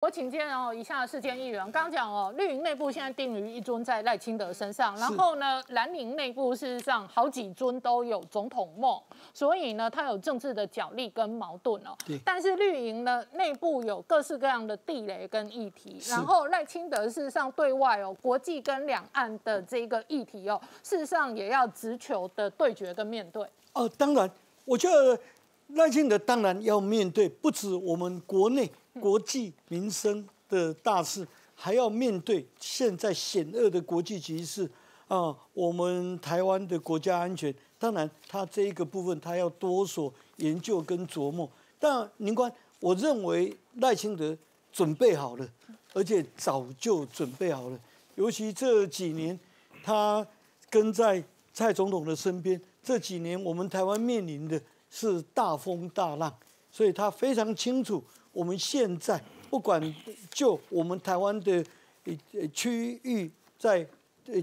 我请见哦，以下四件议员刚讲哦，绿营内部现在定于一尊在赖清德身上，然后呢，蓝营内部事实上好几尊都有总统梦，所以呢，他有政治的角力跟矛盾哦。但是绿营呢，内部有各式各样的地雷跟议题，然后赖清德事实上对外哦，国际跟两岸的这个议题哦，事实上也要直球的对决跟面对。哦，当然，我觉得赖清德当然要面对不止我们国内。国际民生的大事，还要面对现在险恶的国际局势啊！我们台湾的国家安全，当然他这一个部分他要多所研究跟琢磨。但宁官，我认为赖清德准备好了，而且早就准备好了。尤其这几年他跟在蔡总统的身边，这几年我们台湾面临的是大风大浪，所以他非常清楚。我们现在不管就我们台湾的呃区域在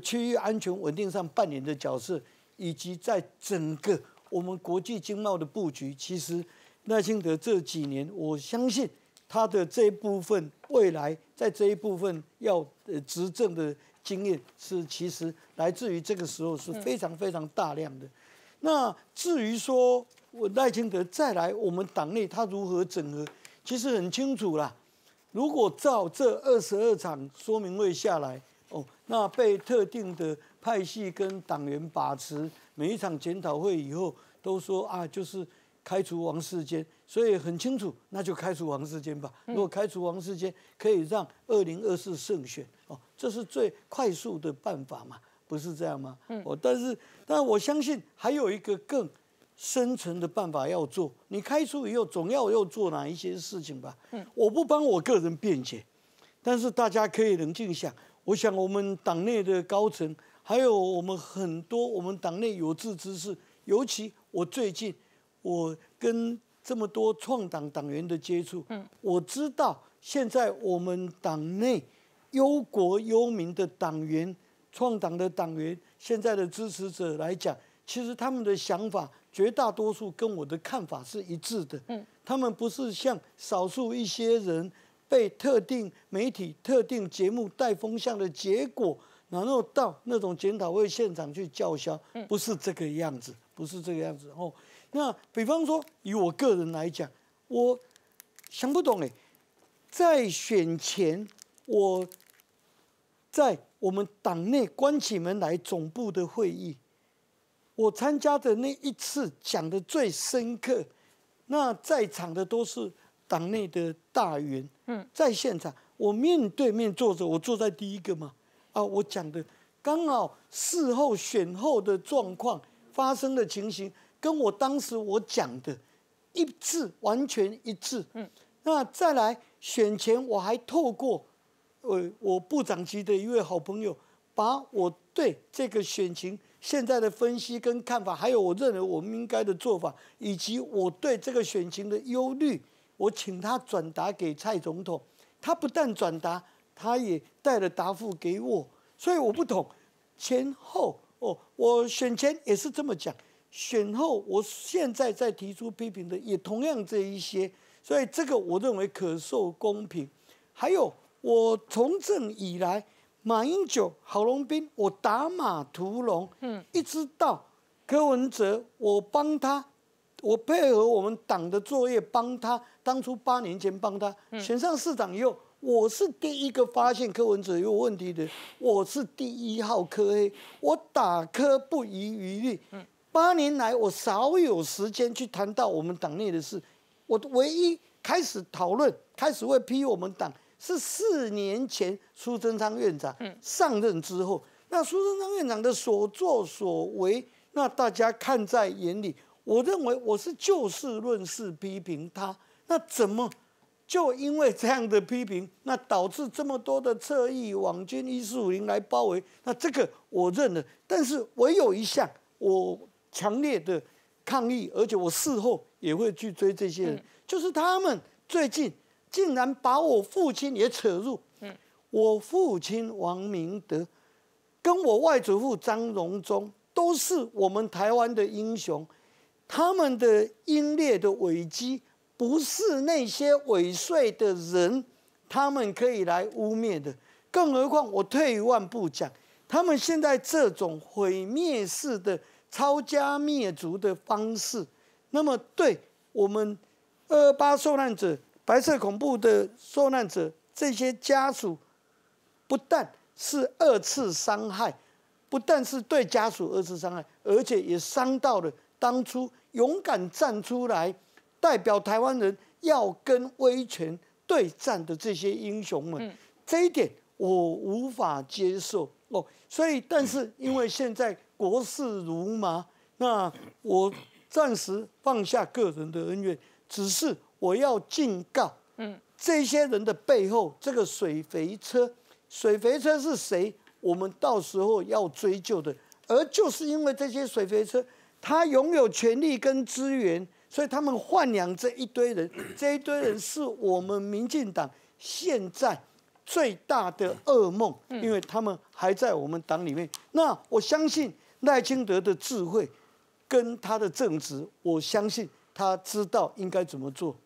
区域安全稳定上扮演的角色，以及在整个我们国际经贸的布局，其实赖清德这几年我相信他的这一部分未来在这一部分要执政的经验，是其实来自于这个时候是非常非常大量的。那至于说我赖清德再来我们党内他如何整合？其实很清楚啦，如果照这二十二场说明会下来，哦，那被特定的派系跟党员把持，每一场检讨会以后都说啊，就是开除王世坚，所以很清楚，那就开除王世坚吧。如果开除王世坚可以让二零二四胜选，哦，这是最快速的办法嘛，不是这样吗？哦，但是，但我相信还有一个更。生存的办法要做，你开除以后总要要做哪一些事情吧？嗯，我不帮我个人辩解，但是大家可以冷静想。我想我们党内的高层，还有我们很多我们党内有志之士，尤其我最近我跟这么多创党党员的接触，嗯，我知道现在我们党内忧国忧民的党员、创党的党员，现在的支持者来讲。其实他们的想法，绝大多数跟我的看法是一致的。嗯，他们不是像少数一些人被特定媒体、特定节目带风向的结果，然后到那种检讨会现场去叫嚣。不是这个样子，不是这个样子哦。那比方说，以我个人来讲，我想不懂哎，在选前，我在我们党内关起门来总部的会议。我参加的那一次讲的最深刻，那在场的都是党内的大员。嗯，在现场我面对面坐着，我坐在第一个嘛。啊，我讲的刚好事后选后的状况发生的情形，跟我当时我讲的一致，完全一致。嗯，那再来选前我还透过呃，我部长级的一位好朋友。把我对这个选情现在的分析跟看法，还有我认为我们应该的做法，以及我对这个选情的忧虑，我请他转达给蔡总统。他不但转达，他也带了答复给我。所以，我不同，前后哦，我选前也是这么讲，选后我现在在提出批评的，也同样这一些。所以，这个我认为可受公平。还有，我从政以来。马英九、郝龙斌，我打马屠龙，一直到柯文哲，我帮他，我配合我们党的作业帮他。当初八年前帮他选上市长以后，我是第一个发现柯文哲有问题的，我是第一号科黑，我打科不遗余力。八年来，我少有时间去谈到我们党内的事，我唯一开始讨论、开始会批我们党。是四年前苏贞昌院长上任之后，那苏贞昌院长的所作所为，那大家看在眼里。我认为我是就事论事批评他，那怎么就因为这样的批评，那导致这么多的侧翼网军一四五零来包围？那这个我认了，但是唯有一项我强烈的抗议，而且我事后也会去追这些人，就是他们最近。竟然把我父亲也扯入，嗯，我父亲王明德，跟我外祖父张荣宗都是我们台湾的英雄，他们的英烈的伟绩不是那些伪帅的人他们可以来污蔑的。更何况我退一万步讲，他们现在这种毁灭式的抄家灭族的方式，那么对我们二八受难者。白色恐怖的受难者，这些家属不但是二次伤害，不但是对家属二次伤害，而且也伤到了当初勇敢站出来代表台湾人要跟威权对战的这些英雄们。这一点我无法接受哦。所以，但是因为现在国事如麻，那我暂时放下个人的恩怨，只是。我要警告，嗯，这些人的背后，这个水肥车，水肥车是谁？我们到时候要追究的。而就是因为这些水肥车，他拥有权力跟资源，所以他们豢养这一堆人，这一堆人是我们民进党现在最大的噩梦，因为他们还在我们党里面。那我相信赖清德的智慧跟他的正直，我相信他知道应该怎么做。